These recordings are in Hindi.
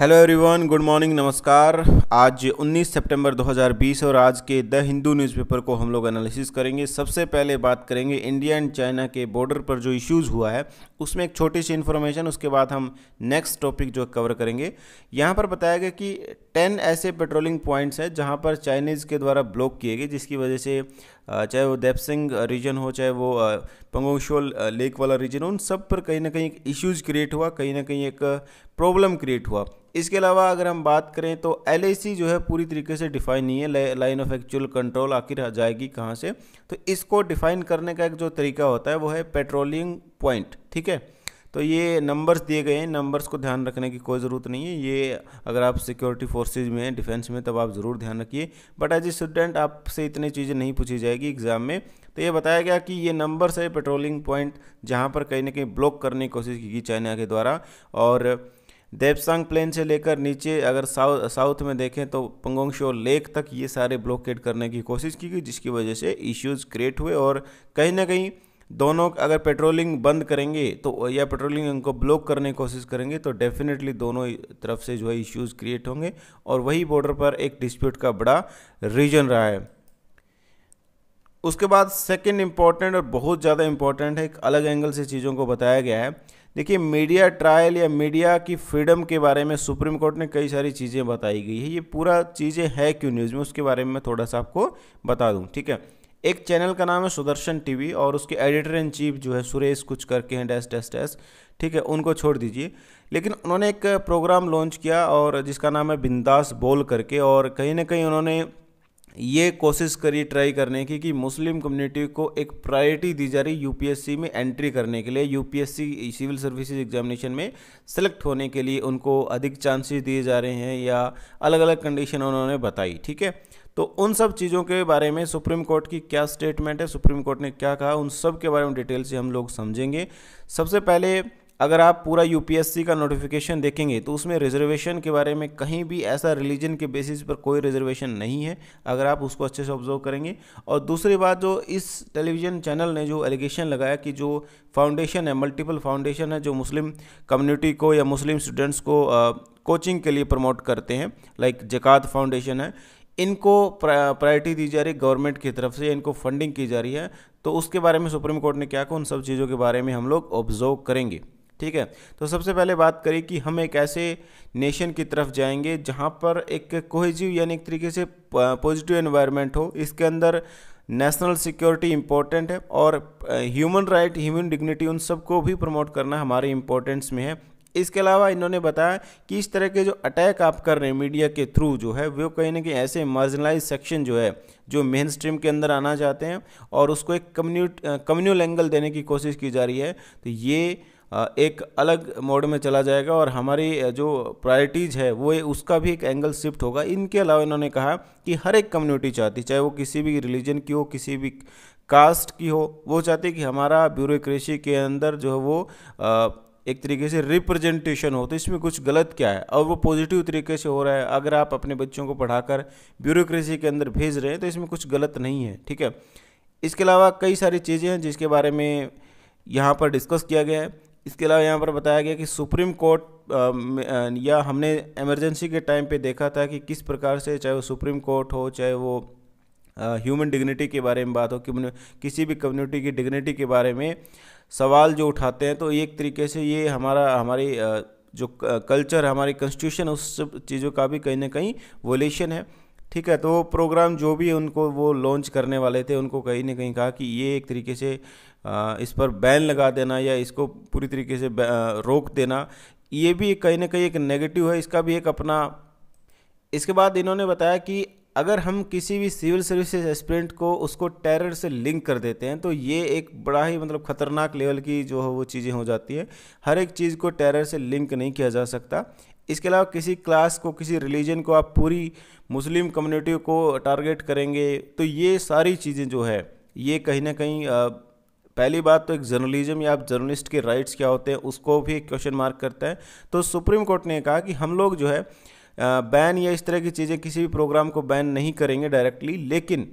हेलो एवरीवन गुड मॉर्निंग नमस्कार आज 19 सितंबर 2020 और आज के द हिंदू न्यूज़पेपर को हम लोग एनालिसिस करेंगे सबसे पहले बात करेंगे इंडिया एंड चाइना के बॉर्डर पर जो इश्यूज़ हुआ है उसमें एक छोटी सी इन्फॉर्मेशन उसके बाद हम नेक्स्ट टॉपिक जो कवर करेंगे यहाँ पर बताया गया कि टेन ऐसे पेट्रोलिंग पॉइंट्स हैं जहाँ पर चाइनीज़ के द्वारा ब्लॉक किए गए जिसकी वजह से चाहे वो देपसिंग रीजन हो चाहे वो पंगोंगशोल लेक वाला रीजन हो उन सब पर कहीं ना कहीं इश्यूज़ क्रिएट हुआ कहीं ना कहीं एक प्रॉब्लम क्रिएट हुआ इसके अलावा अगर हम बात करें तो एल जो है पूरी तरीके से डिफाइन नहीं है लाइन ऑफ एक्चुअल कंट्रोल आखिर जाएगी कहाँ से तो इसको डिफाइन करने का एक जो तरीका होता है वो है पेट्रोलिंग पॉइंट ठीक है तो ये नंबर्स दिए गए हैं नंबर्स को ध्यान रखने की कोई ज़रूरत नहीं है ये अगर आप सिक्योरिटी फोर्सेज में डिफेंस में तब आप ज़रूर ध्यान रखिए बट एज ए स्टूडेंट आपसे इतनी चीज़ें नहीं पूछी जाएगी एग्ज़ाम में तो ये बताया गया कि ये नंबर्स है पेट्रोलिंग पॉइंट जहाँ पर कहीं ना कहीं ब्लॉक करने की कोशिश की गई चाइना के द्वारा और देवसांग प्लेन से लेकर नीचे अगर साउथ साउथ में देखें तो पंगोंगशो लेक तक ये सारे ब्लॉकेट करने की कोशिश की गई जिसकी वजह से इश्यूज़ क्रिएट हुए और कहीं ना कहीं दोनों अगर पेट्रोलिंग बंद करेंगे तो या पेट्रोलिंग उनको ब्लॉक करने की कोशिश करेंगे तो डेफिनेटली दोनों तरफ से जो है इश्यूज़ क्रिएट होंगे और वही बॉर्डर पर एक डिस्प्यूट का बड़ा रीजन रहा है उसके बाद सेकंड इम्पॉर्टेंट और बहुत ज़्यादा इम्पॉर्टेंट है एक अलग एंगल से चीज़ों को बताया गया है देखिए मीडिया ट्रायल या मीडिया की फ्रीडम के बारे में सुप्रीम कोर्ट ने कई सारी चीज़ें बताई गई है ये पूरा चीज़ें है क्यों न्यूज़ में उसके बारे में मैं थोड़ा सा आपको बता दूँ ठीक है एक चैनल का नाम है सुदर्शन टीवी और उसके एडिटर इन चीफ जो है सुरेश कुछ करके हैं डैश डैश डैश ठीक है उनको छोड़ दीजिए लेकिन उन्होंने एक प्रोग्राम लॉन्च किया और जिसका नाम है बिंदास बोल करके और कहीं ना कहीं उन्होंने ये कोशिश करी ट्राई करने की कि मुस्लिम कम्युनिटी को एक प्रायोरिटी दी जा रही यूपीएससी में एंट्री करने के लिए यूपीएससी सिविल सर्विसेज एग्जामिनेशन में सेलेक्ट होने के लिए उनको अधिक चांसेस दिए जा रहे हैं या अलग अलग कंडीशन उन्होंने बताई ठीक है तो उन सब चीज़ों के बारे में सुप्रीम कोर्ट की क्या स्टेटमेंट है सुप्रीम कोर्ट ने क्या कहा उन सब के बारे में डिटेल से हम लोग समझेंगे सबसे पहले अगर आप पूरा यूपीएससी का नोटिफिकेशन देखेंगे तो उसमें रिजर्वेशन के बारे में कहीं भी ऐसा रिलीजन के बेसिस पर कोई रिजर्वेशन नहीं है अगर आप उसको अच्छे से ऑब्जर्व करेंगे और दूसरी बात जो इस टेलीविज़न चैनल ने जो एलिगेशन लगाया कि जो फाउंडेशन है मल्टीपल फाउंडेशन है जो मुस्लिम कम्युनिटी को या मुस्लिम स्टूडेंट्स को आ, कोचिंग के लिए प्रमोट करते हैं लाइक जकात फाउंडेशन है इनको प्रायोरिटी दी जा रही है गवर्नमेंट की तरफ से इनको फंडिंग की जा रही है तो उसके बारे में सुप्रीम कोर्ट ने क्या कहा उन सब चीज़ों के बारे में हम लोग ऑब्जर्व करेंगे ठीक है तो सबसे पहले बात करें कि हम एक ऐसे नेशन की तरफ जाएंगे जहाँ पर एक कोहेजिव यानी एक तरीके से पॉजिटिव एनवायरनमेंट हो इसके अंदर नेशनल सिक्योरिटी इम्पोर्टेंट है और ह्यूमन राइट ह्यूमन डिग्निटी उन सबको भी प्रमोट करना हमारे इम्पोर्टेंस में है इसके अलावा इन्होंने बताया कि इस तरह के जो अटैक आप कर रहे हैं मीडिया के थ्रू जो है वो कहीं ना कहीं ऐसे मार्जिनलाइज सेक्शन जो है जो मेन स्ट्रीम के अंदर आना चाहते हैं और उसको एक कम्यूट कम्यूनल एंगल देने की कोशिश की जा रही है तो ये एक अलग मोड में चला जाएगा और हमारी जो प्रायोरिटीज़ है वो उसका भी एक एंगल शिफ्ट होगा इनके अलावा इन्होंने कहा कि हर एक कम्युनिटी चाहती चाहे वो किसी भी रिलीजन की हो किसी भी कास्ट की हो वो चाहती कि हमारा ब्यूरोक्रेसी के अंदर जो है वो एक तरीके से रिप्रेजेंटेशन हो तो इसमें कुछ गलत क्या है और वो पॉजिटिव तरीके से हो रहा है अगर आप अपने बच्चों को पढ़ाकर ब्यूरोक्रेसी के अंदर भेज रहे हैं तो इसमें कुछ गलत नहीं है ठीक है इसके अलावा कई सारी चीज़ें हैं जिसके बारे में यहाँ पर डिस्कस किया गया है इसके अलावा यहाँ पर बताया गया कि सुप्रीम कोर्ट या हमने इमरजेंसी के टाइम पे देखा था कि किस प्रकार से चाहे वो सुप्रीम कोर्ट हो चाहे वो ह्यूमन डिग्निटी के बारे में बात हो कि किसी भी कम्युनिटी की डिग्निटी के बारे में सवाल जो उठाते हैं तो एक तरीके से ये हमारा हमारी जो कल्चर हमारी कॉन्स्टिट्यूशन उस चीज़ों का भी कहीं ना कहीं वोलेशन है ठीक है तो वो प्रोग्राम जो भी उनको वो लॉन्च करने वाले थे उनको कहीं ना कहीं कहा कि ये एक तरीके से इस पर बैन लगा देना या इसको पूरी तरीके से रोक देना ये भी कहीं ना कहीं एक नेगेटिव है इसका भी एक अपना इसके बाद इन्होंने बताया कि अगर हम किसी भी सिविल सर्विसेज एस्पिरेंट को उसको टेरर से लिंक कर देते हैं तो ये एक बड़ा ही मतलब खतरनाक लेवल की जो है वो चीज़ें हो जाती है हर एक चीज़ को टेरर से लिंक नहीं किया जा सकता इसके अलावा किसी क्लास को किसी रिलीजन को आप पूरी मुस्लिम कम्युनिटी को टारगेट करेंगे तो ये सारी चीज़ें जो है ये कहीं ना कहीं पहली बात तो एक जर्नलिज्म या आप जर्नलिस्ट के राइट्स क्या होते हैं उसको भी क्वेश्चन मार्क करता है तो सुप्रीम कोर्ट ने कहा कि हम लोग जो है बैन या इस तरह की चीज़ें किसी भी प्रोग्राम को बैन नहीं करेंगे डायरेक्टली लेकिन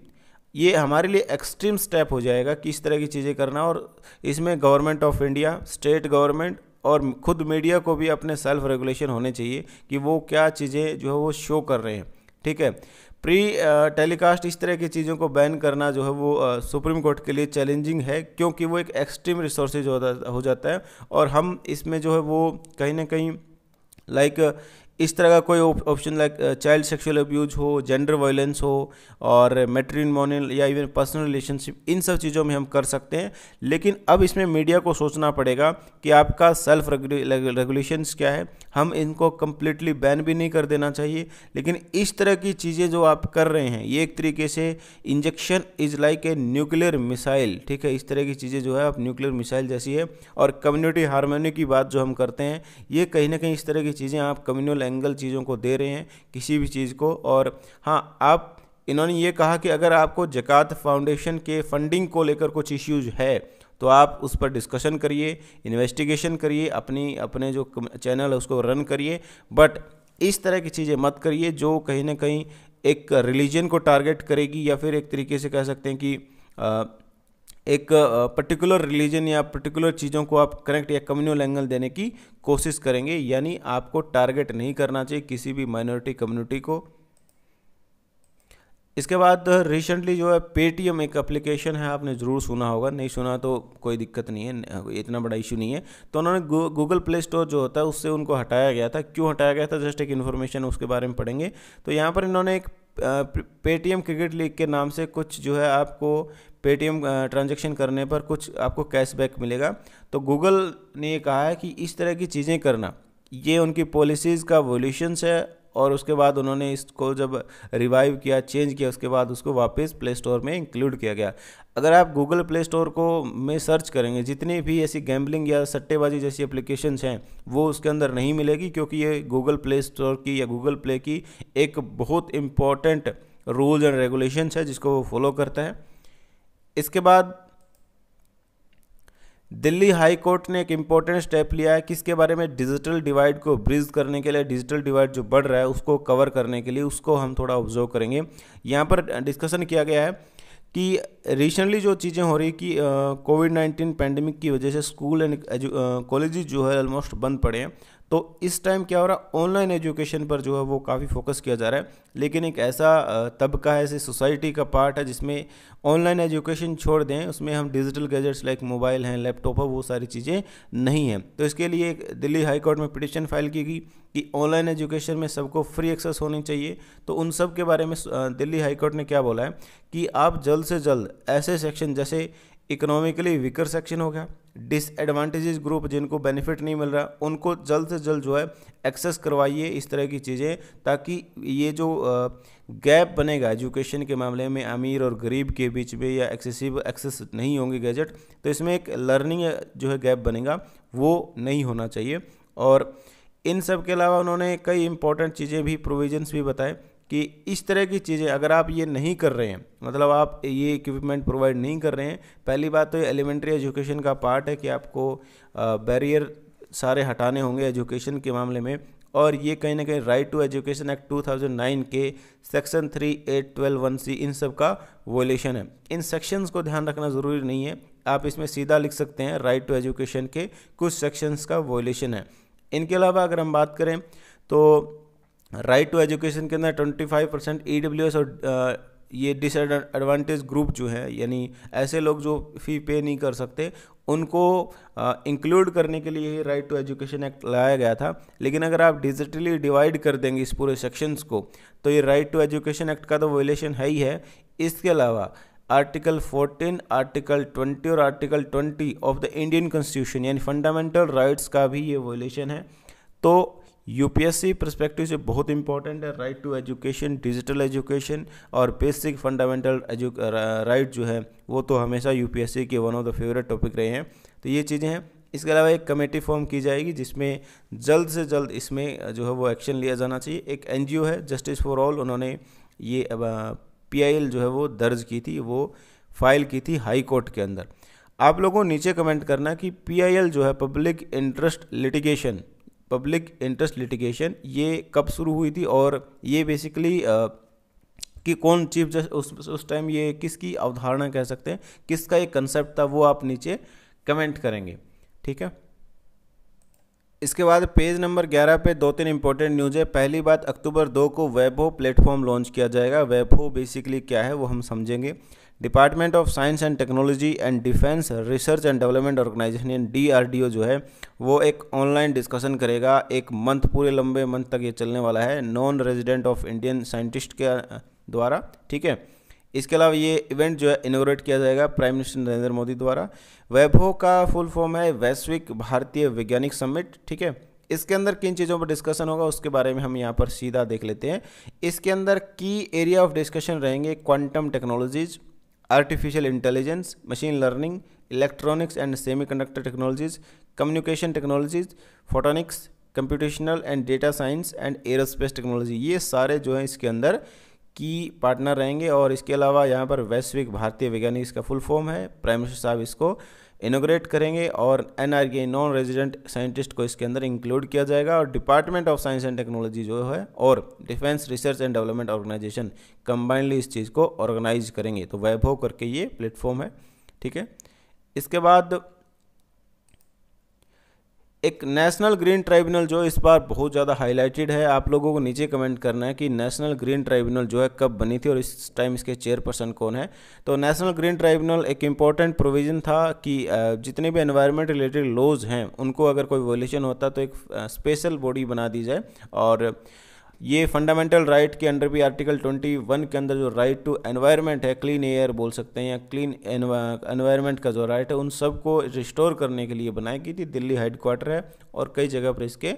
ये हमारे लिए एक्सट्रीम स्टेप हो जाएगा कि इस तरह की चीज़ें करना और इसमें government of India state government और खुद मीडिया को भी अपने सेल्फ रेगुलेशन होने चाहिए कि वो क्या चीज़ें जो है वो शो कर रहे हैं ठीक है प्री टेलीकास्ट इस तरह की चीज़ों को बैन करना जो है वो सुप्रीम कोर्ट के लिए चैलेंजिंग है क्योंकि वो एक एक्सट्रीम रिसोर्सेज हो जाता है और हम इसमें जो है वो कहीं ना कहीं लाइक इस तरह का कोई option like child sexual abuse हो जेंडर वायलेंस हो और मोनियल या इवन पर्सनल रिलेशनशिप इन सब चीज़ों में हम कर सकते हैं लेकिन अब इसमें मीडिया को सोचना पड़ेगा कि आपका सेल्फ रेगुलेशंस क्या है हम इनको कम्प्लीटली बैन भी नहीं कर देना चाहिए लेकिन इस तरह की चीज़ें जो आप कर रहे हैं ये एक तरीके से injection is like a nuclear missile ठीक है इस तरह की चीज़ें जो है आप न्यूक्लियर मिसाइल जैसी है और कम्युनिटी हारमोनी की बात जो हम करते हैं ये कहीं ना कहीं इस तरह की चीज़ें आप कम्युनल एंगल चीज़ों को दे रहे हैं किसी भी चीज़ को और हाँ आप इन्होंने ये कहा कि अगर आपको जकात फाउंडेशन के फंडिंग को लेकर कुछ इश्यूज है तो आप उस पर डिस्कशन करिए इन्वेस्टिगेशन करिए अपनी अपने जो चैनल है उसको रन करिए बट इस तरह की चीज़ें मत करिए जो कहीं ना कहीं एक रिलीजन को टारगेट करेगी या फिर एक तरीके से कह सकते हैं कि आ, एक पर्टिकुलर रिलीजन या पर्टिकुलर चीज़ों को आप कनेक्ट या कम्युनल एंगल देने की कोशिश करेंगे यानी आपको टारगेट नहीं करना चाहिए किसी भी माइनॉरिटी कम्युनिटी को इसके बाद रिसेंटली जो है पेटीएम एक एप्लीकेशन है आपने ज़रूर सुना होगा नहीं सुना तो कोई दिक्कत नहीं है इतना बड़ा इशू नहीं है तो उन्होंने गूगल प्ले स्टोर जो होता है उससे उनको हटाया गया था क्यों हटाया गया था जस्ट एक इन्फॉर्मेशन उसके बारे में पढ़ेंगे तो यहाँ पर इन्होंने एक पेटीएम क्रिकेट लीग के नाम से कुछ जो है आपको पेटीएम ट्रांजेक्शन करने पर कुछ आपको कैशबैक मिलेगा तो गूगल ने कहा है कि इस तरह की चीज़ें करना ये उनकी पॉलिसीज़ का वोल्यूशंस है और उसके बाद उन्होंने इसको जब रिवाइव किया चेंज किया उसके बाद उसको वापस प्ले स्टोर में इंक्लूड किया गया अगर आप गूगल प्ले स्टोर को में सर्च करेंगे जितनी भी ऐसी गैम्बलिंग या सट्टेबाजी जैसी एप्लीकेशंस हैं वो उसके अंदर नहीं मिलेगी क्योंकि ये गूगल प्ले स्टोर की या गूगल प्ले की एक बहुत इम्पॉर्टेंट रूल्स एंड रेगुलेशंस है जिसको वो फॉलो करता है इसके बाद दिल्ली हाई कोर्ट ने एक इम्पोर्टेंट स्टेप लिया है किसके बारे में डिजिटल डिवाइड को ब्रिज करने के लिए डिजिटल डिवाइड जो बढ़ रहा है उसको कवर करने के लिए उसको हम थोड़ा ऑब्जर्व करेंगे यहाँ पर डिस्कशन किया गया है कि रिसेंटली जो चीज़ें हो रही कि कोविड नाइन्टीन पैंडमिक की वजह से स्कूल एंड कॉलेज जो है ऑलमोस्ट बंद पड़े हैं तो इस टाइम क्या हो रहा है ऑनलाइन एजुकेशन पर जो है वो काफ़ी फोकस किया जा रहा है लेकिन एक ऐसा तबका है ऐसी सोसाइटी का पार्ट है जिसमें ऑनलाइन एजुकेशन छोड़ दें उसमें हम डिजिटल गैजेट्स लाइक मोबाइल हैं लैपटॉप है वो सारी चीज़ें नहीं हैं तो इसके लिए दिल्ली हाईकोर्ट में पिटिशन फाइल की गई कि ऑनलाइन एजुकेशन में सबको फ्री एक्सेस होनी चाहिए तो उन सब के बारे में दिल्ली हाईकोर्ट ने क्या बोला है कि आप जल्द से जल्द ऐसे सेक्शन जैसे इकोनॉमिकली वीकर सेक्शन हो गया डिसएडवांटेजेस ग्रुप जिनको बेनिफिट नहीं मिल रहा उनको जल्द से जल्द जो है एक्सेस करवाइए इस तरह की चीज़ें ताकि ये जो गैप बनेगा एजुकेशन के मामले में अमीर और गरीब के बीच में या एक्सेसिव एक्सेस नहीं होंगे गैजेट तो इसमें एक लर्निंग जो है गैप बनेगा वो नहीं होना चाहिए और इन सब के अलावा उन्होंने कई इंपॉर्टेंट चीज़ें भी प्रोविजन्स भी बताए कि इस तरह की चीज़ें अगर आप ये नहीं कर रहे हैं मतलब आप ये इक्विपमेंट प्रोवाइड नहीं कर रहे हैं पहली बात तो ये एलिमेंट्री एजुकेशन का पार्ट है कि आपको बैरियर सारे हटाने होंगे एजुकेशन के मामले में और ये कहीं ना कहीं राइट टू एजुकेशन एक्ट 2009 के section three eight twelve one C इन सब का वोलेशन है इन सेक्शंस को ध्यान रखना ज़रूरी नहीं है आप इसमें सीधा लिख सकते हैं राइट टू एजुकेशन के कुछ सेक्शंस का वोलेशन है इनके अलावा अगर हम बात करें तो राइट टू एजुकेशन के अंदर twenty five percent E W S और ये डिसएडवांटेज ग्रुप जो है यानी ऐसे लोग जो फ़ी पे नहीं कर सकते उनको इंक्लूड करने के लिए ही राइट टू एजुकेशन एक्ट लाया गया था लेकिन अगर आप डिजिटली डिवाइड कर देंगे इस पूरे सेक्शंस को तो ये राइट टू एजुकेशन एक्ट का तो वोलेशन है ही है इसके अलावा आर्टिकल 14, आर्टिकल 20 और article 20 of the Indian constitution यानी फंडामेंटल राइट्स का भी ये वोलेशन है तो यूपीएससी परस्पेक्टिव से बहुत इंपॉर्टेंट है right to education digital education और बेसिक फंडामेंटल राइट जो है वो तो हमेशा यूपीएससी के one of the favourite topic रहे हैं तो ये चीज़ें हैं इसके अलावा एक कमेटी फॉर्म की जाएगी जिसमें जल्द से जल्द इसमें uh, जो है वो एक्शन लिया जाना चाहिए एक एन है जस्टिस फॉर ऑल उन्होंने ये पी uh, जो है वो दर्ज की थी वो फाइल की थी हाई कोर्ट के अंदर आप लोगों नीचे कमेंट करना कि पी जो है public interest litigation public interest litigation ये कब शुरू हुई थी और ये बेसिकली कि कौन चीफ जस्टिस उस टाइम ये किसकी अवधारणा कह सकते हैं किसका ये कंसेप्ट था वो आप नीचे कमेंट करेंगे ठीक है इसके बाद पेज नंबर 11 पे दो तीन इंपॉर्टेंट न्यूज़ है पहली बात अक्टूबर दो को वेबो प्लेटफॉर्म लॉन्च किया जाएगा वेबो बेसिकली क्या है वो हम समझेंगे department of science and technology and defence research and development organisation यानी डी जो है वो एक ऑनलाइन डिस्कशन करेगा एक मंथ पूरे लंबे मंथ तक ये चलने वाला है non resident of Indian scientist के द्वारा ठीक है इसके अलावा ये इवेंट जो है इनोग्रेट किया जाएगा प्राइम मिनिस्टर नरेंद्र मोदी द्वारा वैभव का फुल फॉर्म है वैश्विक भारतीय वैज्ञानिक समिट ठीक है इसके अंदर किन चीज़ों पर डिस्कशन होगा उसके बारे में हम यहाँ पर सीधा देख लेते हैं इसके अंदर की एरिया ऑफ डिस्कशन रहेंगे quantum technologies artificial intelligence machine learning electronics and semiconductor technologies communication technologies photonics computational and data science and aerospace technology ये सारे जो हैं इसके अंदर की पार्टनर रहेंगे और इसके अलावा यहाँ पर वैश्विक भारतीय वैज्ञानिक इसका फुल फॉर्म है प्राइम मिनिस्टर साहब इसको इनोग्रेट करेंगे और एन आर के नॉन रेजिडेंट साइंटिस्ट को इसके अंदर इंक्लूड किया जाएगा और department of science and technology जो है और defence research and development organisation combinedly इस चीज़ को ऑर्गेनाइज करेंगे तो वैभव करके ये प्लेटफॉर्म है ठीक है इसके बाद एक नेशनल ग्रीन ट्राइब्यूनल जो इस बार बहुत ज़्यादा हाईलाइटेड है आप लोगों को नीचे कमेंट करना है कि नेशनल ग्रीन ट्राइब्यूनल जो है कब बनी थी और इस टाइम इसके चेयरपर्सन कौन है तो नेशनल ग्रीन ट्राइब्यूनल एक इम्पॉर्टेंट प्रोविज़न था कि जितने भी एनवायरमेंट रिलेटेड लॉज हैं उनको अगर कोई वॉल्यूशन होता तो एक स्पेशल बॉडी बना दी जाए और ये फंडामेंटल राइट right के अंडर भी आर्टिकल 21 के अंदर जो राइट टू एनवायरनमेंट है क्लीन एयर बोल सकते हैं या क्लीन एनवायरनमेंट का जो राइट है उन सबको रिस्टोर करने के लिए बनाई गई थी दिल्ली हेडक्वार्टर है और कई जगह पर इसके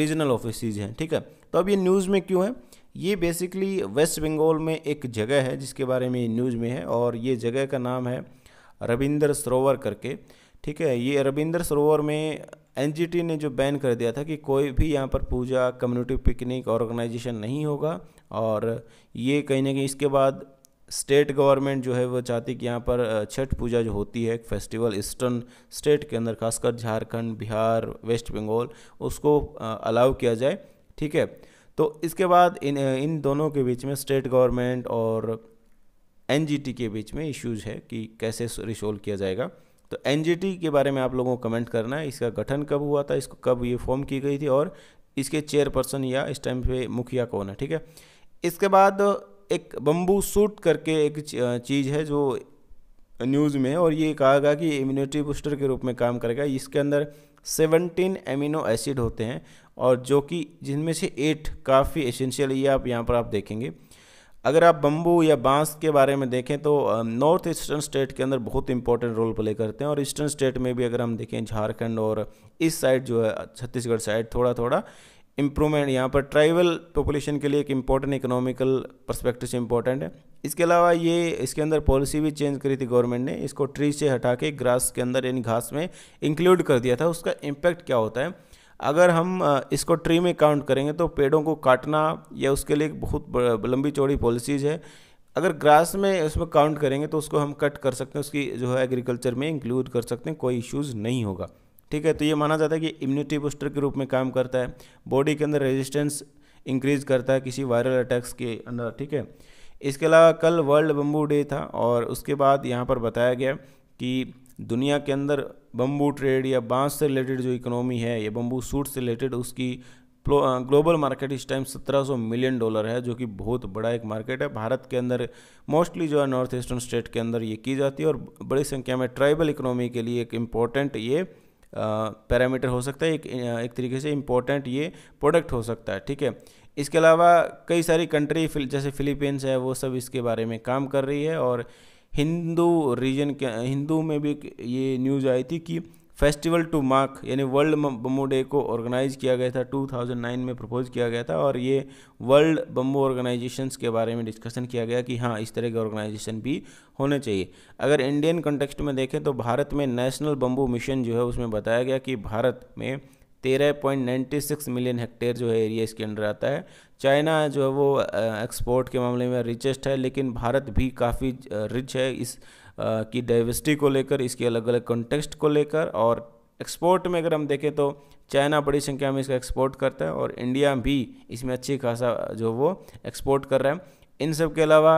रीजनल ऑफिस हैं ठीक है तो अब ये न्यूज़ में क्यों है ये बेसिकली वेस्ट बंगाल में एक जगह है जिसके बारे में न्यूज़ में है और ये जगह का नाम है रविंद्र सरोवर करके ठीक है ये रविंद्र सरोवर में एनजीटी ने जो बैन कर दिया था कि कोई भी यहाँ पर पूजा कम्युनिटी पिकनिक ऑर्गेनाइजेशन नहीं होगा और ये कहीं ना कहीं इसके बाद स्टेट गवर्नमेंट जो है वो चाहती कि यहाँ पर छठ पूजा जो होती है एक फेस्टिवल ईस्टर्न स्टेट के अंदर खासकर झारखंड बिहार वेस्ट बंगाल उसको अलाउ किया जाए ठीक है तो इसके बाद इन इन दोनों के बीच में स्टेट गवर्नमेंट और एन के बीच में इश्यूज है कि कैसे रिसोल्व किया जाएगा तो एन के बारे में आप लोगों को कमेंट करना है इसका गठन कब हुआ था इसको कब ये फॉर्म की गई थी और इसके चेयरपर्सन या इस टाइम पे मुखिया कौन है ठीक है इसके बाद एक बम्बू सूट करके एक चीज़ है जो न्यूज़ में और ये कहा गया कि इम्यूनिटी बूस्टर के रूप में काम करेगा इसके अंदर सेवनटीन एमिनो एसिड होते हैं और जो कि जिनमें से एट काफ़ी एसेंशियल ये आप यहाँ पर आप देखेंगे अगर आप बम्बू या बांस के बारे में देखें तो नॉर्थ ईस्टर्न स्टेट के अंदर बहुत इंपॉर्टेंट रोल प्ले करते हैं और ईस्टर्न स्टेट में भी अगर हम देखें झारखंड और इस साइड जो है छत्तीसगढ़ साइड थोड़ा थोड़ा इम्प्रूवमेंट यहाँ पर ट्राइबल पॉपुलेशन के लिए एक इम्पॉर्टेंट इकोनॉमिकल परस्पेक्टिव से इम्पॉर्टेंट है इसके अलावा ये इसके अंदर पॉलिसी भी चेंज करी थी गवर्नमेंट ने इसको ट्री से हटा के ग्रास के अंदर यानी घास में इंक्लूड कर दिया था उसका इम्पैक्ट क्या होता है अगर हम इसको ट्री में काउंट करेंगे तो पेड़ों को काटना या उसके लिए बहुत लंबी चौड़ी पॉलिसीज़ है अगर ग्रास में उसमें काउंट करेंगे तो उसको हम कट कर सकते हैं उसकी जो है एग्रीकल्चर में इंक्लूड कर सकते हैं कोई इश्यूज़ नहीं होगा ठीक है तो ये माना जाता है कि इम्यूनिटी बूस्टर के रूप में काम करता है बॉडी के अंदर रेजिस्टेंस इंक्रीज करता है किसी वायरल अटैक्स के अंदर ठीक है इसके अलावा कल वर्ल्ड बम्बू डे था और उसके बाद यहाँ पर बताया गया कि दुनिया के अंदर बम्बू ट्रेड या बांस से रिलेटेड जो इकोनॉमी है या बम्बू सूट से रिलेटेड उसकी ग्लोबल मार्केट इस टाइम 1700 मिलियन डॉलर है जो कि बहुत बड़ा एक मार्केट है भारत के अंदर मोस्टली जो है नॉर्थ ईस्टर्न स्टेट के अंदर ये की जाती है और बड़ी संख्या में ट्राइबल इकोनॉमी के लिए एक इम्पॉर्टेंट ये पैरामीटर हो सकता है एक एक तरीके से इम्पॉर्टेंट ये प्रोडक्ट हो सकता है ठीक है इसके अलावा कई सारी कंट्री जैसे फिलीपींस है वो सब इसके बारे में काम कर रही है और हिंदू रीजन के हिंदू में भी ये न्यूज़ आई थी कि फेस्टिवल टू मार्क यानी वर्ल्ड बम्बो डे को ऑर्गेनाइज किया गया था 2009 में प्रपोज किया गया था और ये वर्ल्ड बम्बू ऑर्गेनाइजेशंस के बारे में डिस्कशन किया गया कि हाँ इस तरह के ऑर्गेनाइजेशन भी होने चाहिए अगर इंडियन कंटेक्सट में देखें तो भारत में नेशनल बम्बू मिशन जो है उसमें बताया गया कि भारत में तेरह point ninety six million hectare जो है एरिया इसके अंडर आता है चाइना जो है वो एक्सपोर्ट के मामले में रिचेस्ट है लेकिन भारत भी काफ़ी रिच है इस की डाइवर्सिटी को लेकर इसके अलग अलग कॉन्टेक्स्ट को लेकर और एक्सपोर्ट में अगर हम देखें तो चाइना बड़ी संख्या में इसका एक्सपोर्ट करता है और इंडिया भी इसमें अच्छी खासा जो वो एक्सपोर्ट कर रहा है इन सब के अलावा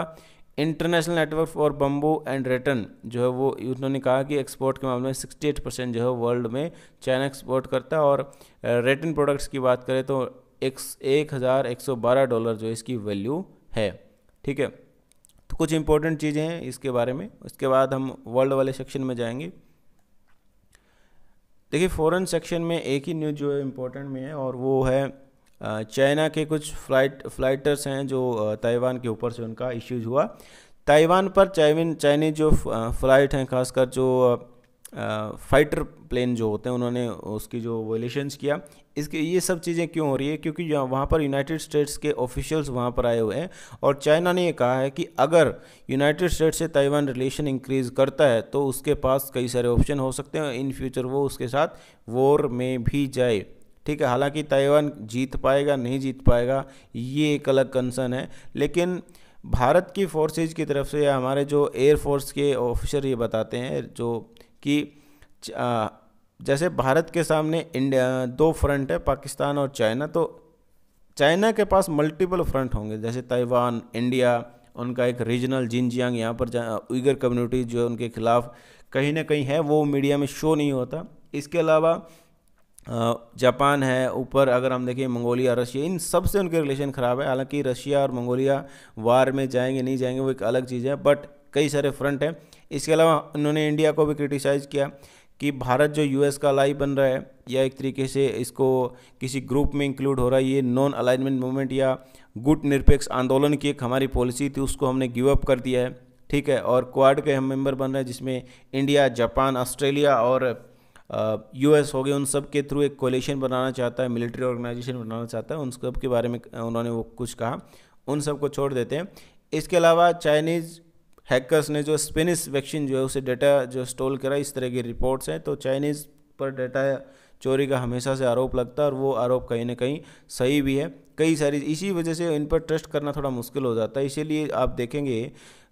international network for bamboo and rattan जो है वो उन्होंने कहा कि एक्सपोर्ट के मामले में 68 परसेंट जो है वर्ल्ड में चाइना एक्सपोर्ट करता है और रेटन प्रोडक्ट्स की बात करें तो एक एक हज़ार एक सौ बारह डॉलर जो इसकी वैल्यू है ठीक है तो कुछ इंपॉर्टेंट चीज़ें हैं इसके बारे में उसके बाद हम वर्ल्ड वाले सेक्शन में जाएंगे देखिए फ़ॉरन सेक्शन में एक ही न्यूज़ जो है इम्पोर्टेंट में है और वो है चाइना के कुछ फ्लाइट फ्लाइटर्स हैं जो ताइवान के ऊपर से उनका इश्यूज हुआ ताइवान पर चाइविन चाइनीज जो फ्लाइट हैं खासकर जो फाइटर प्लेन जो होते हैं उन्होंने उसकी जो वोलेशन किया इसके ये सब चीज़ें क्यों हो रही है क्योंकि वहाँ पर यूनाइटेड स्टेट्स के ऑफिशियल्स वहाँ पर आए हुए हैं और चाइना ने ये कहा है कि अगर यूनाइटेड स्टेट्स से ताइवान रिलेशन इंक्रीज़ करता है तो उसके पास कई सारे ऑप्शन हो सकते हैं इन फ्यूचर वो उसके साथ वॉर में भी जाए ठीक है हालांकि ताइवान जीत पाएगा नहीं जीत पाएगा ये एक अलग कंसर्न है लेकिन भारत की फोर्सेज की तरफ से हमारे जो एयर फोर्स के ऑफिसर ये बताते हैं जो कि जैसे भारत के सामने इंडिया दो फ्रंट है पाकिस्तान और चाइना तो चाइना के पास मल्टीपल फ्रंट होंगे जैसे ताइवान इंडिया उनका एक रीजनल जिनजियांग यहाँ पर उइगर कम्युनिटी जो उनके खिलाफ कहीं ना कहीं है वो मीडिया में शो नहीं होता इसके अलावा जापान है ऊपर अगर हम देखें मंगोलिया रशिया इन सब से उनके रिलेशन ख़राब है हालांकि रशिया और मंगोलिया वार में जाएंगे नहीं जाएंगे वो एक अलग चीज़ है बट कई सारे फ्रंट हैं इसके अलावा उन्होंने इंडिया को भी क्रिटिसाइज़ किया कि भारत जो यूएस का अलाई बन रहा है या एक तरीके से इसको किसी ग्रुप में इंक्लूड हो रहा है ये नॉन अलाइनमेंट मूवमेंट या गुट निरपेक्ष आंदोलन की एक हमारी पॉलिसी थी उसको हमने गिव अप कर दिया है ठीक है और क्वाड के हम मेंबर बन रहे हैं जिसमें इंडिया जापान ऑस्ट्रेलिया और यूएस हो गए उन सब के थ्रू एक कोलेशन बनाना चाहता है मिलिट्री ऑर्गेनाइजेशन बनाना चाहता है उन सब के बारे में उन्होंने वो कुछ कहा उन सब को छोड़ देते हैं इसके अलावा चाइनीज़ हैकर्स ने जो स्पेनिश वैक्सीन जो है उसे डेटा जो स्टोल करा इस तरह की रिपोर्ट्स हैं तो चाइनीज़ पर डेटा चोरी का हमेशा से आरोप लगता है और वो आरोप कहीं ना कहीं सही भी है कई सारी इसी वजह से इन पर ट्रस्ट करना थोड़ा मुश्किल हो जाता है इसीलिए आप देखेंगे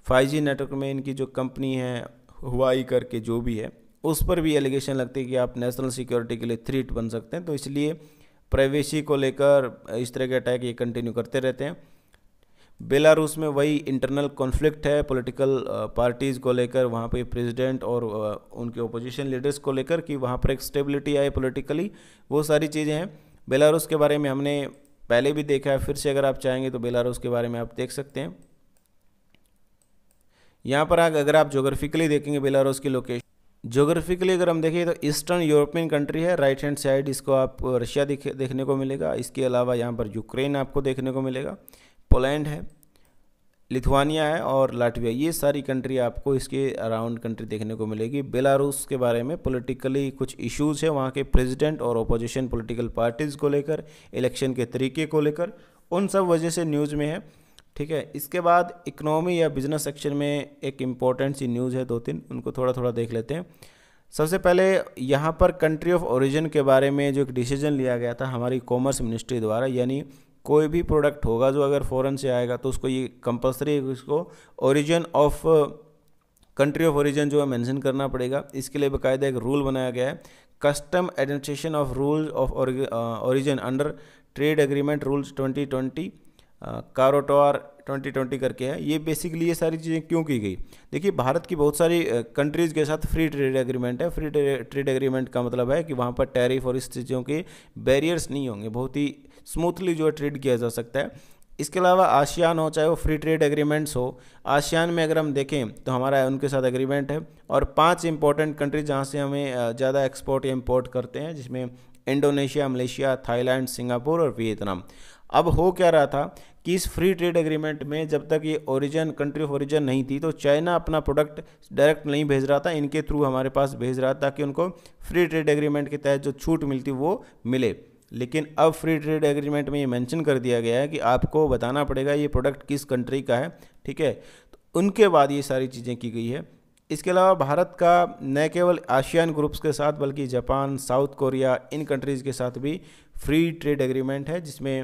फाइव नेटवर्क में इनकी जो कंपनी है हुआई करके जो भी है उस पर भी एलिगेशन लगती है कि आप नेशनल सिक्योरिटी के लिए थ्रीट बन सकते हैं तो इसलिए प्राइवेसी को लेकर इस तरह के अटैक ये कंटिन्यू करते रहते हैं बेलारूस में वही इंटरनल कॉन्फ्लिक्ट है पॉलिटिकल पार्टीज़ को लेकर वहाँ पे प्रेसिडेंट और उनके ओपोजिशन लीडर्स को लेकर कि वहाँ पर एक स्टेबिलिटी आए पॉलिटिकली वो सारी चीज़ें हैं बेलारूस के बारे में हमने पहले भी देखा है फिर से अगर आप चाहेंगे तो बेलारूस के बारे में आप देख सकते हैं यहाँ पर अगर आप जोग्राफिकली देखेंगे बेलारूस की लोकेशन जोग्राफिकली अगर हम देखें तो ईस्टर्न यूरोपियन कंट्री है राइट हैंड साइड इसको आप रशिया देखने को मिलेगा इसके अलावा यहाँ पर यूक्रेन आपको देखने को मिलेगा पोलैंड है लिथुआनिया है और लाटविया ये सारी कंट्री आपको इसके अराउंड कंट्री देखने को मिलेगी बेलारूस के बारे में पॉलिटिकली कुछ इश्यूज़ है वहाँ के प्रेसिडेंट और अपोजिशन पॉलिटिकल पार्टीज़ को लेकर इलेक्शन के तरीके को लेकर उन सब वजह से न्यूज़ में है ठीक है इसके बाद इकोनॉमी या बिजनेस सेक्शन में एक इम्पॉर्टेंट सी न्यूज़ है दो तीन उनको थोड़ा थोड़ा देख लेते हैं सबसे पहले यहाँ पर कंट्री ऑफ ओरिजिन के बारे में जो एक डिसीजन लिया गया था हमारी कॉमर्स मिनिस्ट्री द्वारा यानी कोई भी प्रोडक्ट होगा जो अगर फॉरेन से आएगा तो उसको ये कंपलसरी उसको origin of country of origin जो है मेंशन करना पड़ेगा इसके लिए बाकायदा एक रूल बनाया गया है custom administration of rule of origin under trade agreement rules twenty कारोटोर 2020 करके है ये बेसिकली ये सारी चीज़ें क्यों की गई देखिए भारत की बहुत सारी कंट्रीज़ के साथ फ्री ट्रेड एग्रीमेंट है फ्री ट्रेड एग्रीमेंट का मतलब है कि वहाँ पर टैरिफ और इस चीज़ों के बैरियर्स नहीं होंगे बहुत ही स्मूथली जो है ट्रेड किया जा सकता है इसके अलावा आसियान हो चाहे वो फ्री ट्रेड एग्रीमेंट्स हो आसियान में अगर हम देखें तो हमारा उनके साथ एग्रीमेंट है और पांच इंपॉर्टेंट कंट्री जहाँ से हमें ज़्यादा एक्सपोर्ट या इम्पोर्ट करते हैं जिसमें इंडोनेशिया मलेशिया थाईलैंड सिंगापुर और वियतनाम अब हो क्या रहा था कि इस फ्री ट्रेड एग्रीमेंट में जब तक ये ओरिजिन कंट्री ऑफ ओरिजिन नहीं थी तो चाइना अपना प्रोडक्ट डायरेक्ट नहीं भेज रहा था इनके थ्रू हमारे पास भेज रहा था ताकि उनको फ्री ट्रेड एग्रीमेंट के तहत जो छूट मिलती वो मिले लेकिन अब फ्री ट्रेड एग्रीमेंट में ये मेंशन कर दिया गया है कि आपको बताना पड़ेगा ये प्रोडक्ट किस कंट्री का है ठीक है तो उनके बाद ये सारी चीज़ें की गई है इसके अलावा भारत का न केवल आशियान ग्रुप्स के साथ बल्कि जापान साउथ कोरिया इन कंट्रीज़ के साथ भी फ्री ट्रेड एग्रीमेंट है जिसमें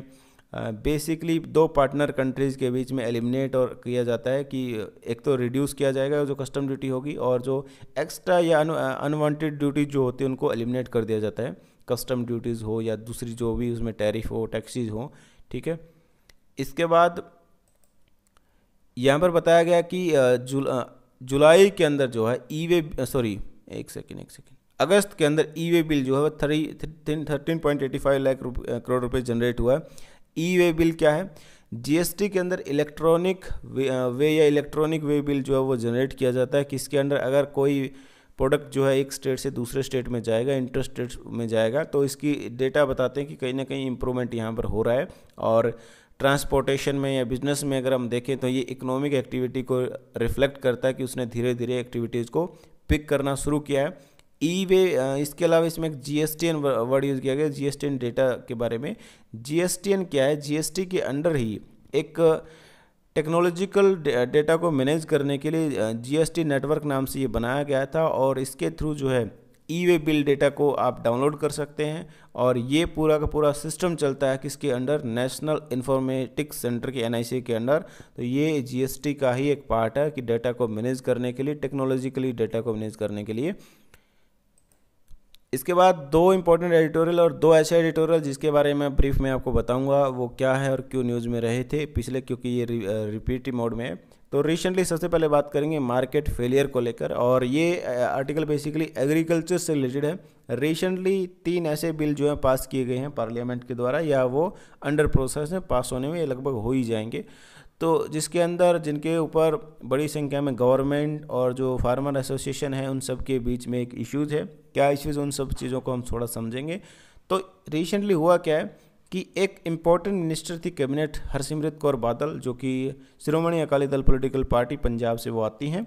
बेसिकली दो पार्टनर कंट्रीज़ के बीच में एलिमिनेट और किया जाता है कि एक तो रिड्यूस किया जाएगा जो कस्टम ड्यूटी होगी और जो एक्स्ट्रा या अनवांटेड ड्यूटी जो होती है उनको एलिमिनेट कर दिया जाता है कस्टम ड्यूटीज़ हो या दूसरी जो भी उसमें टैरिफ हो टैक्सीज हो ठीक है इसके बाद यहाँ पर बताया गया कि जुला, जुलाई के अंदर जो है ई वे सॉरी एक सेकेंड एक सेकेंड अगस्त के अंदर ई वे बिल जो है three thirteen point eighty five lakh crore रुपये जनरेट हुआ है ई वे बिल क्या है जीएसटी के अंदर इलेक्ट्रॉनिक वे, uh, या इलेक्ट्रॉनिक वे बिल जो है वो जनरेट किया जाता है किसके अंदर अगर कोई प्रोडक्ट जो है एक स्टेट से दूसरे स्टेट में जाएगा इंटर स्टेट में जाएगा तो इसकी डेटा बताते हैं कि कहीं ना कहीं इंप्रूवमेंट यहाँ पर हो रहा है और ट्रांसपोर्टेशन में या बिजनेस में अगर हम देखें तो ये इकोनॉमिक एक्टिविटी को रिफ्लेक्ट करता है कि उसने धीरे धीरे एक्टिविटीज़ को पिक करना शुरू किया है ई वे इसके अलावा इसमें एक G S T N word use किया गया G S T N data के बारे में जी एस टी एन क्या है जी एस टी के अंडर ही एक टेक्नोलॉजिकल डेटा को मैनेज करने के लिए जीएसटी नेटवर्क नाम से ये बनाया गया था और इसके थ्रू जो है ई वे बिल डेटा को आप डाउनलोड कर सकते हैं और ये पूरा का पूरा सिस्टम चलता है किसके अंडर नेशनल इन्फॉर्मेटिक्स सेंटर के एन के अंडर तो ये जीएसटी का ही एक पार्ट है कि डेटा को मैनेज करने के लिए टेक्नोलॉजिकली डेटा को मैनेज करने के लिए इसके बाद दो इम्पोर्टेंट एडिटोरियल और दो ऐसे एडिटोरियल जिसके बारे में ब्रीफ में आपको बताऊंगा वो क्या है और क्यों न्यूज़ में रहे थे पिछले क्योंकि ये रिपीट मोड में है तो रिसेंटली सबसे पहले बात करेंगे मार्केट फेलियर को लेकर और ये आर्टिकल बेसिकली एग्रीकल्चर से रिलेटेड है रिसेंटली तीन ऐसे बिल जो हैं पास किए गए हैं पार्लियामेंट के द्वारा या वो अंडर प्रोसेस में पास होने में लगभग हो ही जाएंगे तो जिसके अंदर जिनके ऊपर बड़ी संख्या में गवर्नमेंट और जो फार्मर एसोसिएशन है उन सब के बीच में एक इश्यूज़ है क्या इश्यूज़ उन सब चीज़ों को हम थोड़ा समझेंगे तो रिसेंटली हुआ क्या है कि एक इम्पॉर्टेंट मिनिस्टर थी कैबिनेट हरसिमरत कौर बादल जो कि शिरोमणि अकाली दल पॉलिटिकल पार्टी पंजाब से वो आती हैं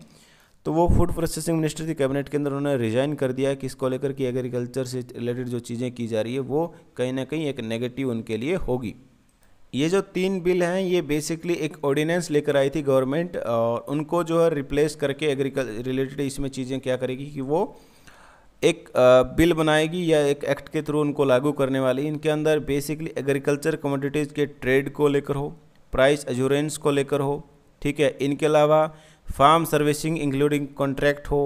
तो वो फूड प्रोसेसिंग मिनिस्टर थी कैबिनेट के अंदर उन्होंने रिजाइन कर दिया है कि इसको लेकर कि एग्रीकल्चर से रिलेटेड जो चीज़ें की जा रही है वो कहीं ना कहीं एक नेगेटिव उनके लिए होगी ये जो तीन बिल हैं ये बेसिकली एक ऑर्डिनेंस लेकर आई थी गवर्नमेंट और उनको जो है रिप्लेस करके एग्रीकल रिलेटेड इसमें चीज़ें क्या करेगी कि वो एक बिल बनाएगी या एक एक्ट के थ्रू उनको लागू करने वाली इनके अंदर बेसिकली एग्रीकल्चर कमोडिटीज़ के ट्रेड को लेकर हो प्राइस एजोरेंस को लेकर हो ठीक है इनके अलावा फार्म सर्विसिंग इंक्लूडिंग कॉन्ट्रैक्ट हो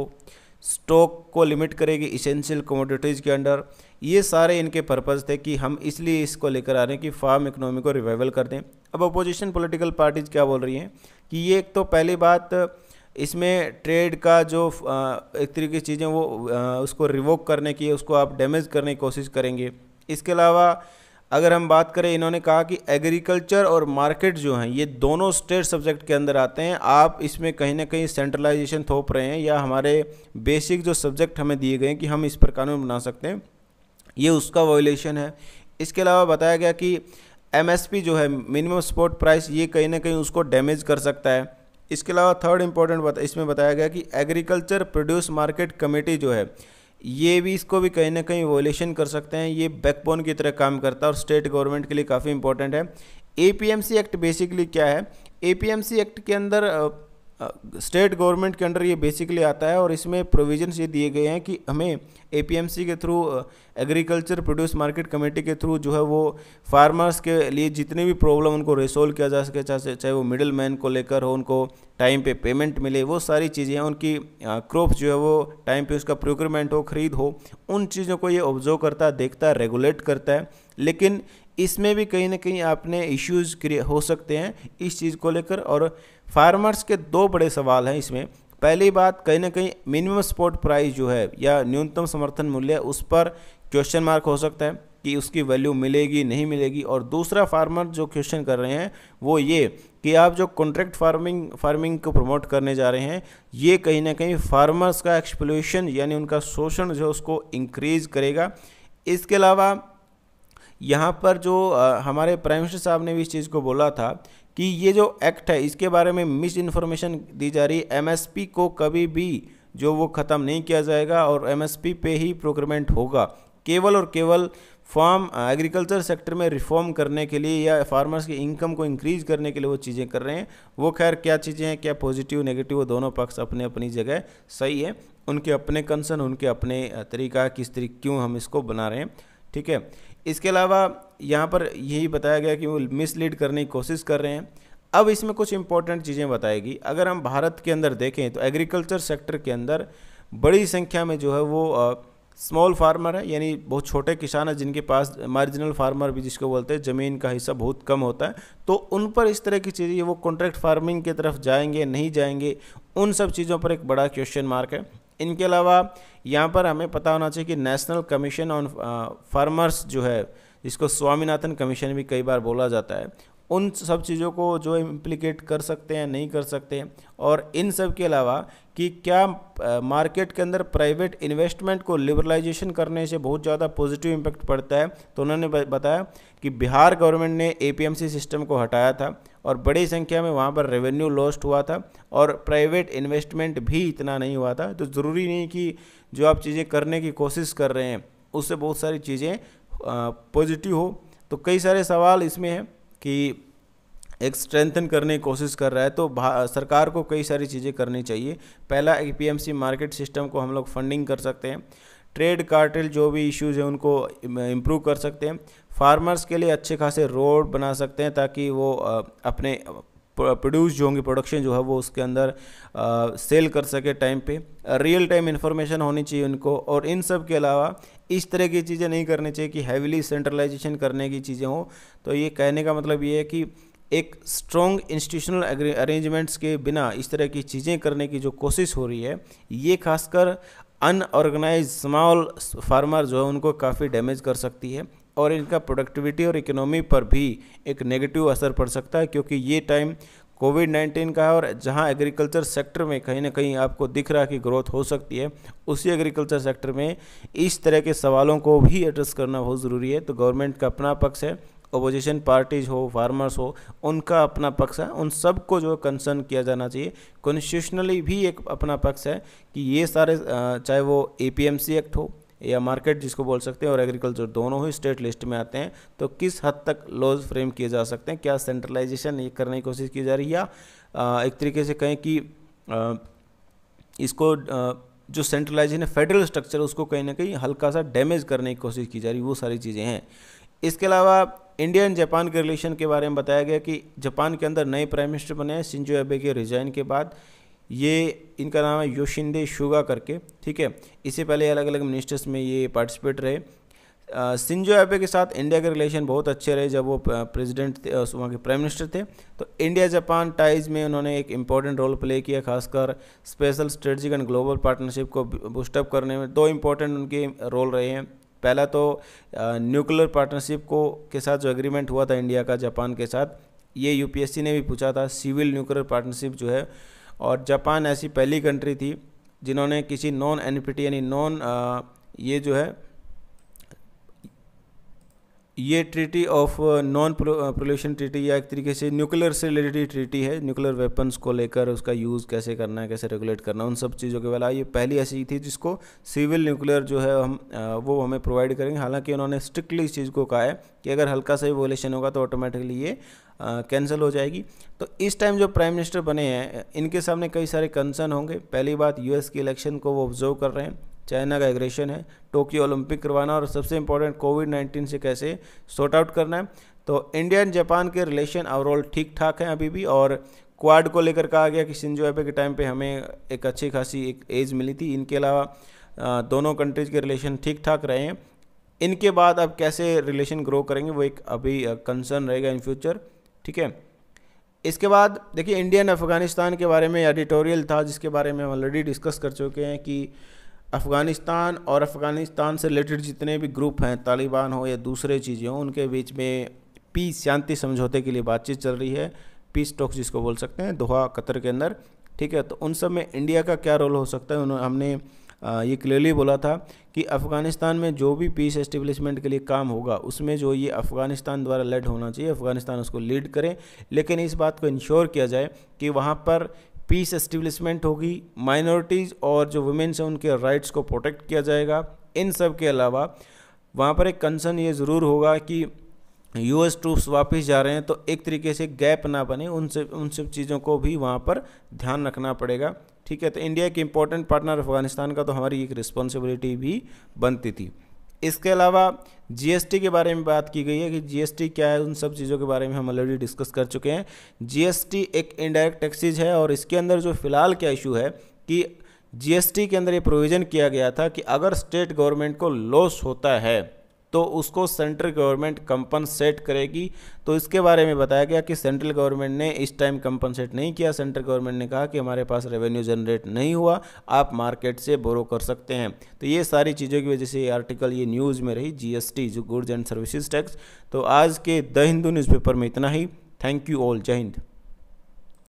स्टॉक को लिमिट करेगी इसेंशियल कमोडिटीज़ के अंडर ये सारे इनके पर्पज़ थे कि हम इसलिए इसको लेकर आ रहे हैं कि फार्म इकोनॉमी को रिवाइवल कर दें अब अपोजिशन पॉलिटिकल पार्टीज़ क्या बोल रही हैं कि ये एक तो पहली बात इसमें ट्रेड का जो एक तरीके की चीज़ें वो उसको रिवोक करने की उसको आप डैमेज करने की कोशिश करेंगे इसके अलावा अगर हम बात करें इन्होंने कहा कि एग्रीकल्चर और मार्केट जो हैं ये दोनों स्टेट सब्जेक्ट के अंदर आते हैं आप इसमें कहीं ना कहीं सेंट्रलाइजेशन थोप रहे हैं या हमारे बेसिक जो सब्जेक्ट हमें दिए गए हैं कि हम इस पर कानून बना सकते हैं ये उसका वॉयलेशन है इसके अलावा बताया गया कि एमएसपी जो है मिनिमम सपोर्ट प्राइस ये कहीं ना कहीं उसको डैमेज कर सकता है इसके अलावा थर्ड इंपॉर्टेंट बता इसमें बताया गया कि एग्रीकल्चर प्रोड्यूस मार्केट कमेटी जो है ये भी इसको भी कहीं ना कहीं वोलेशन कर सकते हैं ये बैकबोन की तरह काम करता है और स्टेट गवर्नमेंट के लिए काफ़ी इंपॉर्टेंट है ए एक्ट बेसिकली क्या है ए एक्ट के अंदर स्टेट गवर्नमेंट के अंडर ये बेसिकली आता है और इसमें प्रोविजन्स ये दिए गए हैं कि हमें एपीएमसी के through agriculture produce market committee के थ्रू जो है वो फार्मर्स के लिए जितने भी प्रॉब्लम उनको रिसोल्व किया जा सके चाहे चाहे वो मिडिल मैन को लेकर हो उनको टाइम पे पेमेंट मिले वो सारी चीज़ें हैं उनकी क्रॉप जो है वो टाइम पे उसका प्रोक्योरमेंट हो खरीद हो उन चीज़ों को ये ऑब्जर्व करता देखता है रेगुलेट करता है लेकिन इसमें भी कहीं ना कहीं आपने इश्यूज क्रिए हो सकते हैं इस चीज़ को लेकर और फार्मर्स के दो बड़े सवाल हैं इसमें पहली बात कहीं ना कहीं मिनिमम स्पोर्ट प्राइस जो है या न्यूनतम समर्थन मूल्य उस पर क्वेश्चन मार्क हो सकता है कि उसकी वैल्यू मिलेगी नहीं मिलेगी और दूसरा फार्मर जो क्वेश्चन कर रहे हैं वो ये कि आप जो कॉन्ट्रैक्ट फार्मिंग फार्मिंग को प्रमोट करने जा रहे हैं ये कहीं ना कहीं फार्मर्स का एक्सप्लोशन यानी उनका शोषण जो उसको इंक्रीज करेगा इसके अलावा यहाँ पर जो हमारे प्राइम मिनिस्टर साहब ने भी इस चीज़ को बोला था कि ये जो एक्ट है इसके बारे में मिस इन्फॉर्मेशन दी जा रही एस एमएसपी को कभी भी जो वो ख़त्म नहीं किया जाएगा और एमएसपी पे ही प्रोक्रोमेंट होगा केवल और केवल फार्म एग्रीकल्चर सेक्टर में रिफॉर्म करने के लिए या फार्मर्स की इनकम को इंक्रीज करने के लिए वो चीज़ें कर रहे हैं वो खैर क्या चीज़ें हैं क्या पॉजिटिव नेगेटिव वो दोनों पक्ष अपने अपनी जगह सही है उनके अपने कंसर्न उनके अपने तरीका किस तरीके क्यों हम इसको बना रहे हैं ठीक है इसके अलावा यहाँ पर यही बताया गया कि वो मिसलीड करने की कोशिश कर रहे हैं अब इसमें कुछ इंपॉर्टेंट चीज़ें बताएगी अगर हम भारत के अंदर देखें तो एग्रीकल्चर सेक्टर के अंदर बड़ी संख्या में जो है वो स्मॉल फार्मर है यानी बहुत छोटे किसान हैं जिनके पास मार्जिनल फार्मर भी जिसको बोलते हैं ज़मीन का हिस्सा बहुत कम होता है तो उन पर इस तरह की चीज़ें वो कॉन्ट्रैक्ट फार्मिंग की तरफ जाएंगे नहीं जाएंगे उन सब चीज़ों पर एक बड़ा क्वेश्चन मार्क है इनके अलावा यहाँ पर हमें पता होना चाहिए कि नेशनल कमीशन ऑन फार्मर्स जो है जिसको स्वामीनाथन कमीशन भी कई बार बोला जाता है उन सब चीज़ों को जो इम्प्लीकेट कर सकते हैं नहीं कर सकते हैं और इन सब के अलावा कि क्या मार्केट के अंदर प्राइवेट इन्वेस्टमेंट को लिबरलाइजेशन करने से बहुत ज़्यादा पॉजिटिव इम्पैक्ट पड़ता है तो उन्होंने बताया कि बिहार गवर्नमेंट ने ए सिस्टम को हटाया था और बड़ी संख्या में वहाँ पर रेवेन्यू लॉस्ट हुआ था और प्राइवेट इन्वेस्टमेंट भी इतना नहीं हुआ था तो ज़रूरी नहीं कि जो आप चीज़ें करने की कोशिश कर रहे हैं उससे बहुत सारी चीज़ें पॉजिटिव हो तो कई सारे सवाल इसमें हैं कि एक स्ट्रेंथन करने की कोशिश कर रहा है तो सरकार को कई सारी चीज़ें करनी चाहिए पहला ए पी मार्केट सिस्टम को हम लोग फंडिंग कर सकते हैं ट्रेड कार्टेल जो भी इश्यूज हैं उनको इम्प्रूव कर सकते हैं फार्मर्स के लिए अच्छे खासे रोड बना सकते हैं ताकि वो अपने प्रोड्यूस जो होंगे प्रोडक्शन जो है वो उसके अंदर सेल कर सके टाइम पे रियल टाइम इन्फॉर्मेशन होनी चाहिए उनको और इन सब के अलावा इस तरह की चीज़ें नहीं करनी चाहिए कि हैवीली सेंट्रलाइजेशन करने की चीज़ें हों तो ये कहने का मतलब ये है कि एक स्ट्रॉन्ग इंस्टीट्यूशनल अरेंजमेंट्स के बिना इस तरह की चीज़ें करने की जो कोशिश हो रही है ये खासकर अनऑर्गेनाइज स्मॉल फार्मर जो है उनको काफ़ी डैमेज कर सकती है और इनका प्रोडक्टिविटी और इकोनॉमी पर भी एक नेगेटिव असर पड़ सकता है क्योंकि ये टाइम कोविड नाइन्टीन का है और जहाँ एग्रीकल्चर सेक्टर में कहीं ना कहीं आपको दिख रहा है कि ग्रोथ हो सकती है उसी एग्रीकल्चर सेक्टर में इस तरह के सवालों को भी एड्रेस करना बहुत ज़रूरी है तो गवर्नमेंट का अपना पक्ष है अपोजिशन पार्टीज हो फार्मर्स हो उनका अपना पक्ष है उन सबको जो कंसर्न किया जाना चाहिए कॉन्स्टिट्यूशनली भी एक अपना पक्ष है कि ये सारे चाहे वो ए एक्ट हो या मार्केट जिसको बोल सकते हैं और एग्रीकल्चर दोनों ही स्टेट लिस्ट में आते हैं तो किस हद तक लॉज फ्रेम किए जा सकते हैं क्या सेंट्रलाइजेशन ये करने की कोशिश की जा रही है या एक तरीके से कहें कि इसको जो सेंट्रलाइजेशन है फेडरल स्ट्रक्चर उसको कहीं ना कहीं हल्का सा डैमेज करने की कोशिश की जा रही है वो सारी चीज़ें हैं इसके अलावा इंडिया एंड जापान के रिलेशन के बारे में बताया गया कि जापान के अंदर नए प्राइम मिनिस्टर बने हैं सिंजो एबे के रिजाइन के बाद ये इनका नाम है योशिंदे शुगा करके ठीक है इससे पहले अलग अलग मिनिस्टर्स में ये पार्टिसिपेट रहे सिंजो एबे के साथ इंडिया के रिलेशन बहुत अच्छे रहे जब वो प्रेसिडेंट थे वहाँ के प्राइम मिनिस्टर थे तो इंडिया जापान टाइज में उन्होंने एक इम्पॉर्टेंट रोल प्ले किया खासकर special strategic and global partnership को बूस्टअप करने में दो इम्पॉर्टेंट उनके रोल रहे हैं पहला तो न्यूक्लियर पार्टनरशिप को के साथ जो एग्रीमेंट हुआ था इंडिया का जापान के साथ ये यूपीएससी ने भी पूछा था सिविल न्यूक्लियर पार्टनरशिप जो है और जापान ऐसी पहली कंट्री थी जिन्होंने किसी नॉन एन यानी नॉन ये जो है ये treaty of non pollution treaty या एक तरीके से न्यूक्लियर से रिलेटेड ट्रीटी है न्यूक्लियर वेपन्स को लेकर उसका यूज़ कैसे करना है कैसे रेगुलेट करना उन सब चीज़ों के वाला ये पहली ऐसी थी जिसको सिविल न्यूक्लियर जो है हम uh, वो हमें प्रोवाइड करेंगे हालांकि उन्होंने स्ट्रिक्टली इस चीज़ को कहा है कि अगर हल्का सा ही वोलेशन होगा तो ऑटोमेटिकली ये कैंसिल uh, हो जाएगी तो इस टाइम जो प्राइम मिनिस्टर बने हैं इनके सामने कई सारे कंसर्न होंगे पहली बात यूएस की इलेक्शन को वो ऑब्जर्व कर रहे हैं चाइना का एग्रेशन है टोक्यो ओलंपिक करवाना और सबसे इम्पोर्टेंट कोविड नाइन्टीन से कैसे सॉर्ट आउट करना है तो इंडिया एंड जापान के रिलेशन ओवरऑल ठीक ठाक हैं अभी भी और क्वाड को लेकर कहा गया कि सिंजो एपे के टाइम पे हमें एक अच्छी खासी एक एज मिली थी इनके अलावा दोनों कंट्रीज के रिलेशन ठीक ठाक रहे हैं इनके बाद अब कैसे रिलेशन ग्रो करेंगे वो एक अभी कंसर्न रहेगा इन फ्यूचर ठीक है इसके बाद देखिए इंडिया एंड अफगानिस्तान के बारे में एडिटोरियल था जिसके बारे में हम ऑलरेडी डिस्कस कर चुके हैं कि अफ़गानिस्तान और अफ़गानिस्तान से रिलेटेड जितने भी ग्रुप हैं तालिबान हो या दूसरे चीज़ें हों उनके बीच में पीस शांति समझौते के लिए बातचीत चल रही है पीस टॉक्स जिसको बोल सकते हैं दोहा कतर के अंदर ठीक है तो उन सब में इंडिया का क्या रोल हो सकता है उन्होंने हमने ये क्लियरली बोला था कि अफ़गानिस्तान में जो भी पीस एस्टेब्लिशमेंट के लिए काम होगा उसमें जो ये अफ़गानिस्तान द्वारा लेड होना चाहिए अफ़गानिस्तान उसको लीड करें लेकिन इस बात को इंश्योर किया जाए कि वहाँ पर पीस एस्टेब्लिशमेंट होगी माइनॉरिटीज़ और जो वुमेंस हैं उनके राइट्स को प्रोटेक्ट किया जाएगा इन सब के अलावा वहाँ पर एक कंसर्न ये ज़रूर होगा कि यूएस ट्रूप्स वापस जा रहे हैं तो एक तरीके से गैप ना बने उन सब उन सब चीज़ों को भी वहाँ पर ध्यान रखना पड़ेगा ठीक है तो इंडिया के इंपॉर्टेंट पार्टनर अफगानिस्तान का तो हमारी एक रिस्पॉन्सिबिलिटी भी बनती थी इसके अलावा जीएसटी के बारे में बात की गई है कि जीएसटी क्या है उन सब चीज़ों के बारे में हम ऑलरेडी डिस्कस कर चुके हैं जीएसटी एक इनडायरेक्ट टैक्सीज है और इसके अंदर जो फिलहाल क्या इशू है कि जीएसटी के अंदर ये प्रोविज़न किया गया था कि अगर स्टेट गवर्नमेंट को लॉस होता है तो उसको सेंट्रल गवर्नमेंट कंपनसेट करेगी तो इसके बारे में बताया गया कि सेंट्रल गवर्नमेंट ने इस टाइम कंपनसेट नहीं किया सेंट्रल गवर्नमेंट ने कहा कि हमारे पास रेवेन्यू जनरेट नहीं हुआ आप मार्केट से बोरो कर सकते हैं तो ये सारी चीज़ों की वजह से आर्टिकल ये न्यूज़ में रही जीएसटी जो गुड्स एंड सर्विसेज टैक्स तो आज के द हिंदू न्यूज़पेपर में इतना ही थैंक यू ऑल जय हिंद